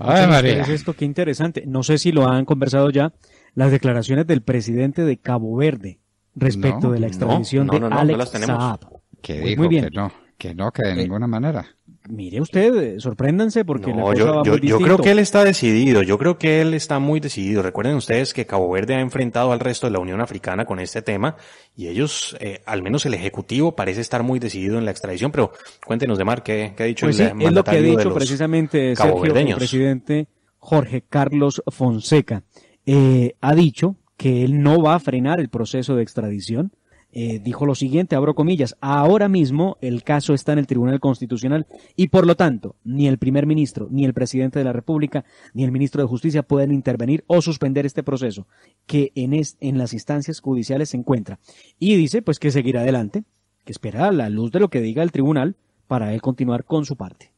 Ay, María. Es esto, qué interesante. No sé si lo han conversado ya las declaraciones del presidente de Cabo Verde respecto de la extradición de Alex Saab. Que pues dijo que no, que no, que de eh, ninguna manera mire usted, eh, sorpréndanse porque no, yo, yo, yo creo que él está decidido, yo creo que él está muy decidido. Recuerden ustedes que Cabo Verde ha enfrentado al resto de la Unión Africana con este tema y ellos, eh, al menos el Ejecutivo, parece estar muy decidido en la extradición, pero cuéntenos, Demar, ¿qué, qué ha dicho pues Es lo que ha dicho precisamente el presidente Jorge Carlos Fonseca. Eh, ha dicho que él no va a frenar el proceso de extradición, eh, dijo lo siguiente, abro comillas, ahora mismo el caso está en el Tribunal Constitucional y por lo tanto ni el primer ministro, ni el presidente de la República, ni el ministro de Justicia pueden intervenir o suspender este proceso que en, en las instancias judiciales se encuentra. Y dice pues que seguirá adelante, que espera a la luz de lo que diga el tribunal para él continuar con su parte.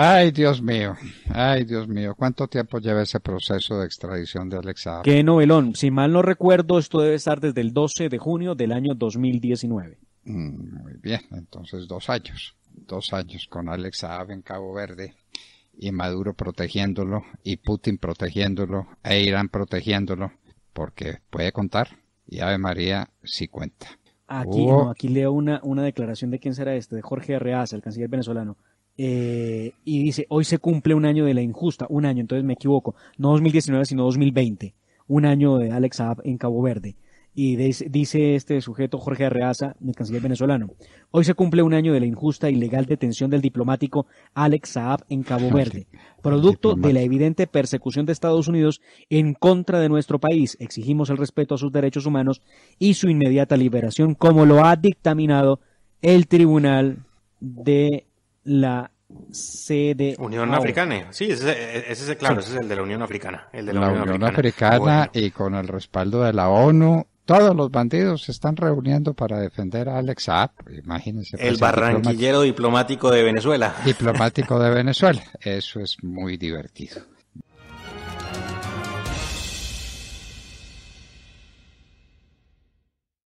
Ay, Dios mío, ay, Dios mío, ¿cuánto tiempo lleva ese proceso de extradición de Alex Saab? Qué novelón, si mal no recuerdo, esto debe estar desde el 12 de junio del año 2019. Mm, muy bien, entonces dos años, dos años con Alex Saab en Cabo Verde y Maduro protegiéndolo y Putin protegiéndolo e Irán protegiéndolo, porque puede contar y Ave María sí cuenta. Aquí, aquí leo una, una declaración de quién será este, de Jorge Arreaza, el canciller venezolano. Eh, y dice, hoy se cumple un año de la injusta, un año, entonces me equivoco, no 2019 sino 2020, un año de Alex Saab en Cabo Verde. Y dice este sujeto Jorge Arreaza, el canciller venezolano, hoy se cumple un año de la injusta y legal detención del diplomático Alex Saab en Cabo ah, Verde, producto de la evidente persecución de Estados Unidos en contra de nuestro país. Exigimos el respeto a sus derechos humanos y su inmediata liberación, como lo ha dictaminado el Tribunal de la sede Unión Africana, sí, ese, el claro, ese es el de la Unión Africana. El de la, Unión, Africana, y con el respaldo de la ONU. Todos los bandidos se están reuniendo para defender a Alex Saab, imagínense. El barranquillero diplomático de Venezuela. Diplomático de Venezuela, eso es muy divertido.